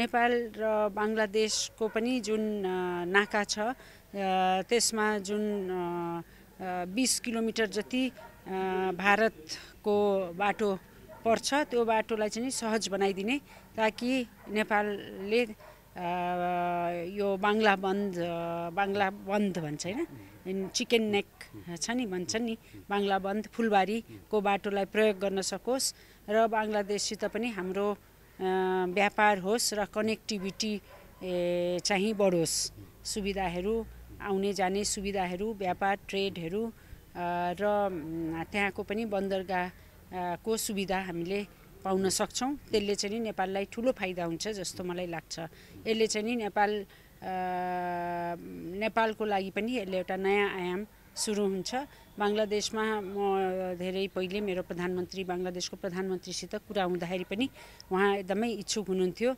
नेपाल र बङ्गलादेशको पनि जुन नाका छ त्यसमा जुन बिस किलोमिटर जति भारतको बाटो पर्छ त्यो बाटोलाई चाहिँ सहज बनाइदिने ताकि नेपालले यो बाङ्ला बन्द बाङ्ला बन्द भन्छ होइन चिकन नेक छ नि भन्छ नि बाङ्ला बन्द फुलबारीको बाटोलाई प्रयोग गर्न सकोस् र बङ्गलादेशसित पनि हाम्रो व्यापार होस् र कनेक्टिभिटी चाहिँ बढोस् सुविधाहरू आउने जाने सुविधाहरू व्यापार ट्रेडहरू र त्यहाँको पनि बन्दरगाहको सुविधा हामीले पाउन सक्छौँ त्यसले चाहिँ नि नेपाललाई ठुलो फाइदा हुन्छ जस्तो मलाई लाग्छ यसले चाहिँ नि नेपाल नेपालको लागि पनि यसले एउटा नयाँ आयाम सुरु हुन्छ बङ्गलादेशमा म धेरै पहिले मेरो प्रधानमन्त्री बङ्गलादेशको प्रधानमन्त्रीसित कुरा हुँदाखेरि पनि उहाँ एकदमै इच्छुक हुनुहुन्थ्यो